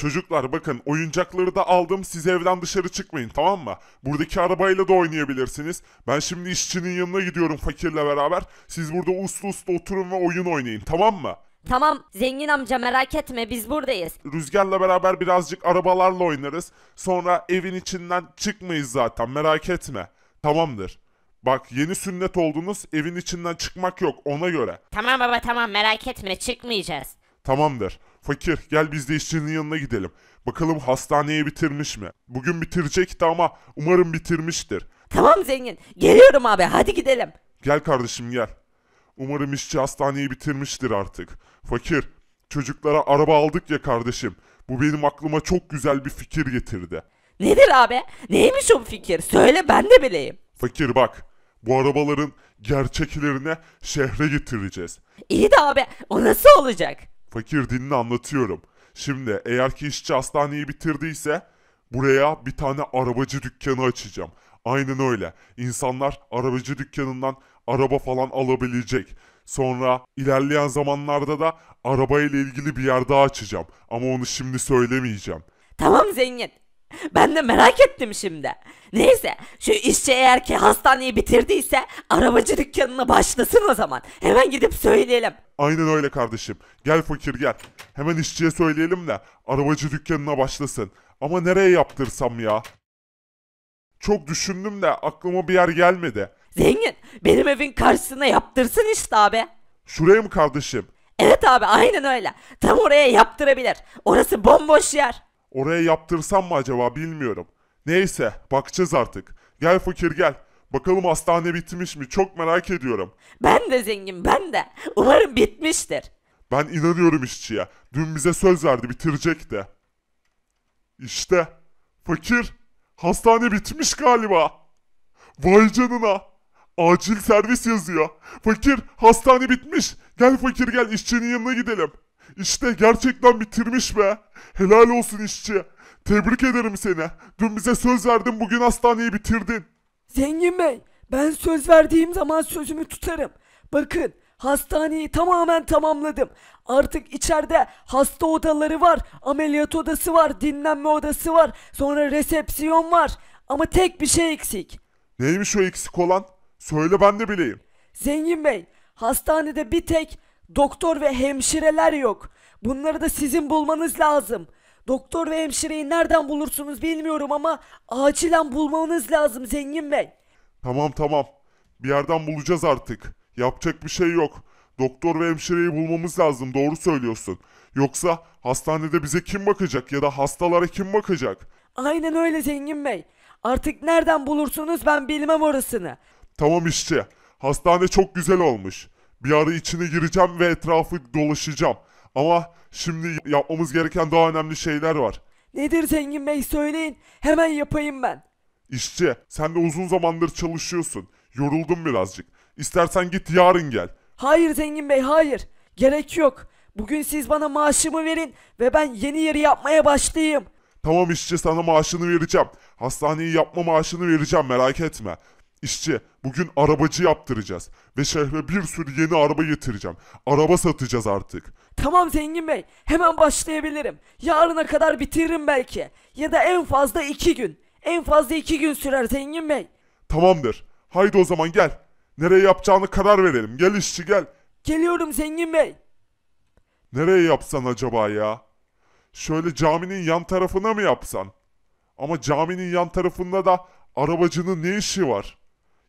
Çocuklar bakın oyuncakları da aldım siz evden dışarı çıkmayın tamam mı? Buradaki arabayla da oynayabilirsiniz. Ben şimdi işçinin yanına gidiyorum fakirle beraber. Siz burada uslu uslu oturun ve oyun oynayın tamam mı? Tamam zengin amca merak etme biz buradayız. Rüzgarla beraber birazcık arabalarla oynarız. Sonra evin içinden çıkmayız zaten merak etme. Tamamdır. Bak yeni sünnet oldunuz evin içinden çıkmak yok ona göre. Tamam baba tamam merak etme çıkmayacağız. Tamamdır. Fakir gel biz de işçinin yanına gidelim. Bakalım hastaneye bitirmiş mi? Bugün bitirecekti ama umarım bitirmiştir. Tamam zengin. Geliyorum abi hadi gidelim. Gel kardeşim gel. Umarım işçi hastaneyi bitirmiştir artık. Fakir çocuklara araba aldık ya kardeşim. Bu benim aklıma çok güzel bir fikir getirdi. Nedir abi? Neymiş o fikir? Söyle ben de bileyim. Fakir bak bu arabaların gerçeklerine şehre getireceğiz. İyi de abi o nasıl olacak? Fakir dinini anlatıyorum. Şimdi eğer ki işçi hastaneyi bitirdiyse buraya bir tane arabacı dükkanı açacağım. Aynen öyle. İnsanlar arabacı dükkanından araba falan alabilecek. Sonra ilerleyen zamanlarda da arabayla ilgili bir yer daha açacağım. Ama onu şimdi söylemeyeceğim. Tamam zengin. Ben de merak ettim şimdi. Neyse şu işçi eğer ki hastaneyi bitirdiyse arabacı dükkanına başlasın o zaman. Hemen gidip söyleyelim. Aynen öyle kardeşim. Gel fakir gel. Hemen işçiye söyleyelim de arabacı dükkanına başlasın. Ama nereye yaptırsam ya? Çok düşündüm de aklıma bir yer gelmedi. Zengin benim evin karşısına yaptırsın işte abi. Şuraya mı kardeşim? Evet abi aynen öyle. Tam oraya yaptırabilir. Orası bomboş yer. Oraya yaptırsam mı acaba bilmiyorum. Neyse bakacağız artık. Gel fakir gel. Bakalım hastane bitmiş mi çok merak ediyorum. Ben de zengin ben de. Umarım bitmiştir. Ben inanıyorum işçiye. Dün bize söz verdi bitirecek de. İşte fakir hastane bitmiş galiba. Vay canına. Acil servis yazıyor. Fakir hastane bitmiş. Gel fakir gel işçinin yanına gidelim. İşte gerçekten bitirmiş be. Helal olsun işçi. Tebrik ederim seni. Dün bize söz verdin bugün hastaneyi bitirdin. Zengin Bey ben söz verdiğim zaman sözümü tutarım. Bakın hastaneyi tamamen tamamladım. Artık içeride hasta odaları var, ameliyat odası var, dinlenme odası var, sonra resepsiyon var. Ama tek bir şey eksik. Neymiş o eksik olan? Söyle ben de bileyim. Zengin Bey hastanede bir tek Doktor ve hemşireler yok. Bunları da sizin bulmanız lazım. Doktor ve hemşireyi nereden bulursunuz bilmiyorum ama acilen bulmanız lazım zengin bey. Tamam tamam. Bir yerden bulacağız artık. Yapacak bir şey yok. Doktor ve hemşireyi bulmamız lazım. Doğru söylüyorsun. Yoksa hastanede bize kim bakacak ya da hastalara kim bakacak? Aynen öyle zengin bey. Artık nereden bulursunuz ben bilmem orasını. Tamam işçi. Hastane çok güzel olmuş. Bir ara içine gireceğim ve etrafı dolaşacağım. Ama şimdi yapmamız gereken daha önemli şeyler var. Nedir Zengin Bey söyleyin. Hemen yapayım ben. İşçi, sen de uzun zamandır çalışıyorsun. Yoruldum birazcık. İstersen git yarın gel. Hayır Zengin Bey hayır. Gerek yok. Bugün siz bana maaşımı verin ve ben yeni yeri yapmaya başlayayım. Tamam işçi sana maaşını vereceğim. Hastaneyi yapma maaşını vereceğim merak etme. İşçi, bugün arabacı yaptıracağız ve şehre bir sürü yeni araba getireceğim. Araba satacağız artık. Tamam zengin bey, hemen başlayabilirim. Yarına kadar bitiririm belki. Ya da en fazla iki gün. En fazla iki gün sürer zengin bey. Tamamdır. Haydi o zaman gel. Nereye yapacağını karar verelim. Gel işçi gel. Geliyorum zengin bey. Nereye yapsan acaba ya? Şöyle caminin yan tarafına mı yapsan? Ama caminin yan tarafında da arabacının ne işi var?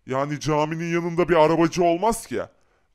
Yani caminin yanında bir arabacı olmaz ki.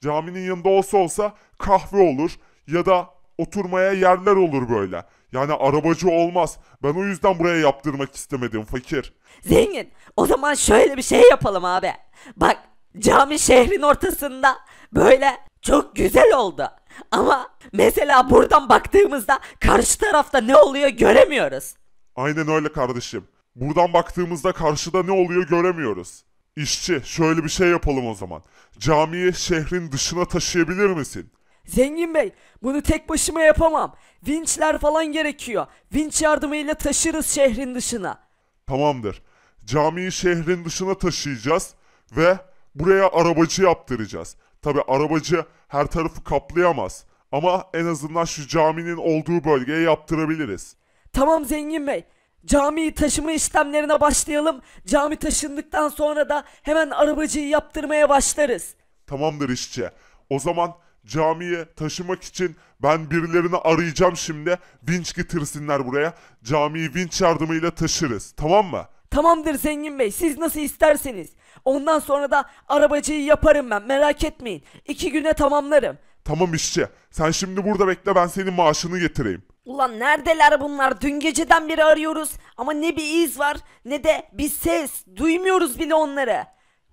Caminin yanında olsa olsa kahve olur ya da oturmaya yerler olur böyle. Yani arabacı olmaz. Ben o yüzden buraya yaptırmak istemedim fakir. Zengin o zaman şöyle bir şey yapalım abi. Bak cami şehrin ortasında böyle çok güzel oldu. Ama mesela buradan baktığımızda karşı tarafta ne oluyor göremiyoruz. Aynen öyle kardeşim. Buradan baktığımızda karşıda ne oluyor göremiyoruz. İşçi şöyle bir şey yapalım o zaman. Camiyi şehrin dışına taşıyabilir misin? Zengin bey bunu tek başıma yapamam. Vinçler falan gerekiyor. Vinç yardımıyla taşırız şehrin dışına. Tamamdır. Camiyi şehrin dışına taşıyacağız ve buraya arabacı yaptıracağız. Tabi arabacı her tarafı kaplayamaz ama en azından şu caminin olduğu bölgeye yaptırabiliriz. Tamam zengin bey Camiyi taşıma işlemlerine başlayalım. Cami taşındıktan sonra da hemen arabacıyı yaptırmaya başlarız. Tamamdır işçi. O zaman camiye taşımak için ben birilerini arayacağım şimdi. Vinç getirsinler buraya. Camiyi vinç yardımıyla taşırız. Tamam mı? Tamamdır Zengin Bey siz nasıl isterseniz. Ondan sonra da arabacıyı yaparım ben merak etmeyin. İki güne tamamlarım. Tamam işçi. Sen şimdi burada bekle ben senin maaşını getireyim. Ulan neredeler bunlar? Dün geceden beri arıyoruz ama ne bir iz var ne de bir ses. Duymuyoruz bile onları.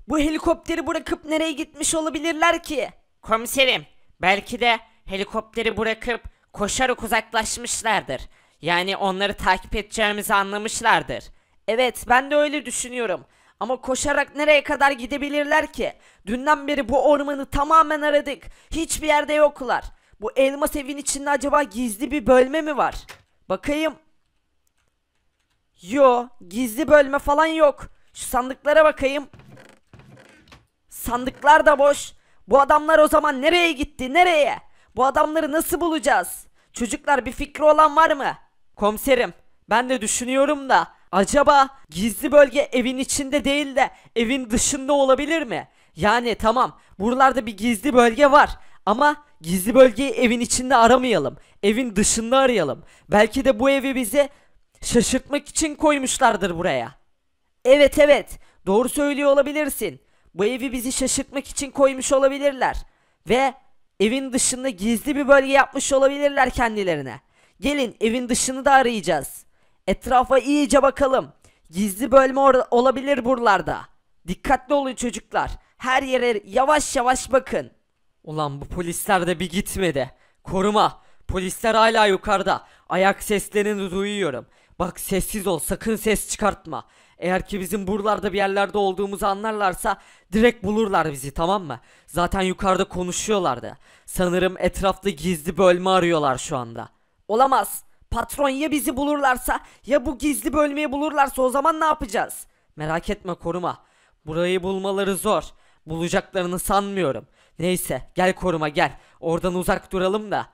Bu helikopteri bırakıp nereye gitmiş olabilirler ki? Komiserim, belki de helikopteri bırakıp koşarak uzaklaşmışlardır. Yani onları takip edeceğimizi anlamışlardır. Evet, ben de öyle düşünüyorum. Ama koşarak nereye kadar gidebilirler ki? Dünden beri bu ormanı tamamen aradık. Hiçbir yerde yoklar. Bu elmas evin içinde acaba gizli bir bölme mi var? Bakayım. Yo gizli bölme falan yok. Şu sandıklara bakayım. Sandıklar da boş. Bu adamlar o zaman nereye gitti nereye? Bu adamları nasıl bulacağız? Çocuklar bir fikri olan var mı? Komiserim ben de düşünüyorum da acaba gizli bölge evin içinde değil de evin dışında olabilir mi? Yani tamam buralarda bir gizli bölge var ama Gizli bölgeyi evin içinde aramayalım. Evin dışında arayalım. Belki de bu evi bize şaşırtmak için koymuşlardır buraya. Evet evet. Doğru söylüyor olabilirsin. Bu evi bizi şaşırtmak için koymuş olabilirler. Ve evin dışında gizli bir bölge yapmış olabilirler kendilerine. Gelin evin dışını da arayacağız. Etrafa iyice bakalım. Gizli bölme olabilir buralarda. Dikkatli olun çocuklar. Her yere yavaş yavaş bakın. Ulan bu polisler de bir gitmedi. Koruma. Polisler hala yukarıda. Ayak seslerini duyuyorum. Bak sessiz ol sakın ses çıkartma. Eğer ki bizim buralarda bir yerlerde olduğumuzu anlarlarsa direkt bulurlar bizi tamam mı? Zaten yukarıda konuşuyorlardı. Sanırım etrafta gizli bölme arıyorlar şu anda. Olamaz. Patron ya bizi bulurlarsa ya bu gizli bölmeyi bulurlarsa o zaman ne yapacağız? Merak etme koruma. Burayı bulmaları zor. Bulacaklarını sanmıyorum. Neyse gel koruma gel. Oradan uzak duralım da.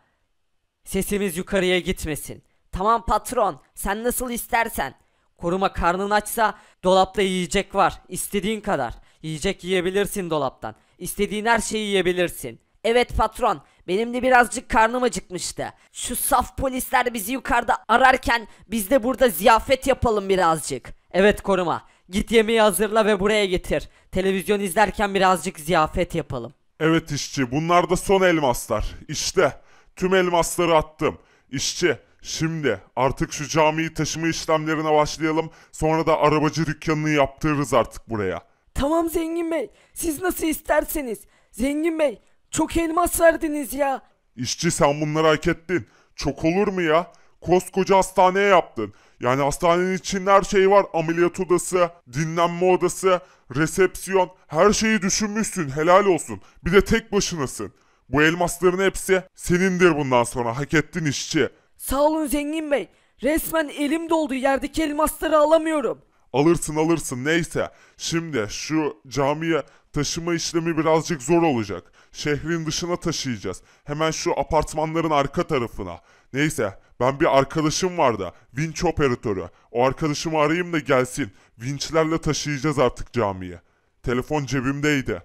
Sesimiz yukarıya gitmesin. Tamam patron sen nasıl istersen. Koruma karnın açsa dolapta yiyecek var. İstediğin kadar. Yiyecek yiyebilirsin dolaptan. İstediğin her şeyi yiyebilirsin. Evet patron benim de birazcık karnım acıkmıştı. Şu saf polisler bizi yukarıda ararken biz de burada ziyafet yapalım birazcık. Evet koruma git yemeği hazırla ve buraya getir. Televizyon izlerken birazcık ziyafet yapalım. Evet işçi bunlar da son elmaslar. İşte tüm elmasları attım. İşçi şimdi artık şu camiyi taşıma işlemlerine başlayalım. Sonra da arabacı dükkanını yaptırırız artık buraya. Tamam Zengin Bey siz nasıl isterseniz. Zengin Bey çok elmas verdiniz ya. İşçi sen bunları hak ettin. Çok olur mu ya? Koskoca hastaneye yaptın. Yani hastanenin içinde her şey var. Ameliyat odası, dinlenme odası, resepsiyon. Her şeyi düşünmüşsün. Helal olsun. Bir de tek başınasın. Bu elmasların hepsi senindir bundan sonra. Hak ettin işçi. Sağ olun zengin bey. Resmen elim doldu. Yerdeki elmasları alamıyorum. Alırsın alırsın neyse. Şimdi şu camiye taşıma işlemi birazcık zor olacak. Şehrin dışına taşıyacağız. Hemen şu apartmanların arka tarafına. Neyse ben bir arkadaşım var da vinç operatörü. O arkadaşımı arayayım da gelsin. Vinçlerle taşıyacağız artık camiye. Telefon cebimdeydi.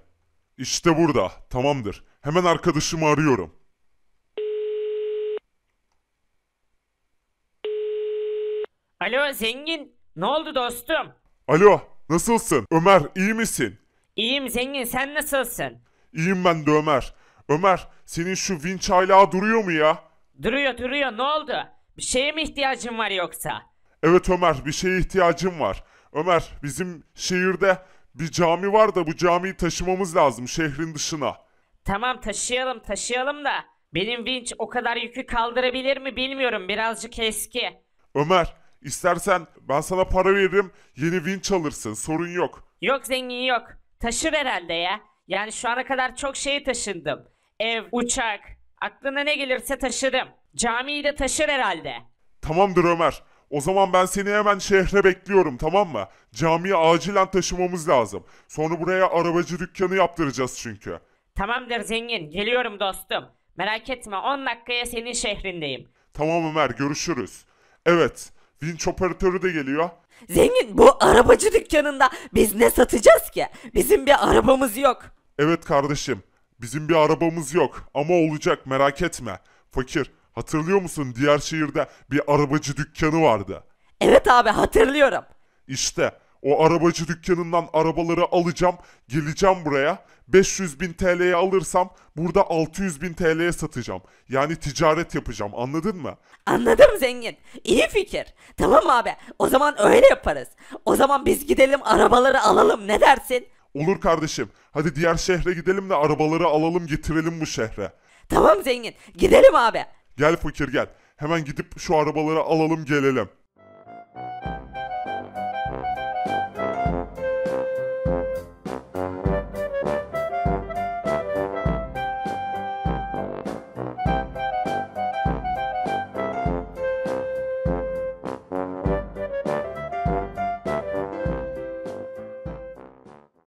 İşte burada. Tamamdır. Hemen arkadaşımı arıyorum. Alo zengin. Ne oldu dostum? Alo, nasılsın? Ömer, iyi misin? İyiyim zengin, sen nasılsın? İyiyim ben de Ömer. Ömer, senin şu vinç hala duruyor mu ya? Duruyor duruyor, ne oldu? Bir şeye mi ihtiyacın var yoksa? Evet Ömer, bir şeye ihtiyacım var. Ömer, bizim şehirde bir cami var da bu camiyi taşımamız lazım şehrin dışına. Tamam taşıyalım taşıyalım da benim vinç o kadar yükü kaldırabilir mi bilmiyorum birazcık eski. Ömer İstersen ben sana para veririm yeni vinç alırsın sorun yok. Yok zengin yok. Taşır herhalde ya. Yani şu ana kadar çok şeyi taşındım. Ev, uçak. Aklına ne gelirse taşırım. Camiyi de taşır herhalde. Tamamdır Ömer. O zaman ben seni hemen şehre bekliyorum tamam mı? Camiyi acilen taşımamız lazım. Sonra buraya arabacı dükkanı yaptıracağız çünkü. Tamamdır zengin. Geliyorum dostum. Merak etme 10 dakikaya senin şehrindeyim. Tamam Ömer görüşürüz. Evet Vinç operatörü de geliyor. Zengin bu arabacı dükkanında biz ne satacağız ki? Bizim bir arabamız yok. Evet kardeşim. Bizim bir arabamız yok ama olacak merak etme. Fakir hatırlıyor musun diğer şehirde bir arabacı dükkanı vardı. Evet abi hatırlıyorum. İşte o arabacı dükkanından arabaları alacağım, geleceğim buraya. 500 bin TL'ye alırsam burada 600 bin TL'ye satacağım. Yani ticaret yapacağım anladın mı? Anladım zengin. İyi fikir. Tamam abi o zaman öyle yaparız. O zaman biz gidelim arabaları alalım ne dersin? Olur kardeşim. Hadi diğer şehre gidelim de arabaları alalım getirelim bu şehre. Tamam zengin gidelim abi. Gel fakir gel. Hemen gidip şu arabaları alalım gelelim.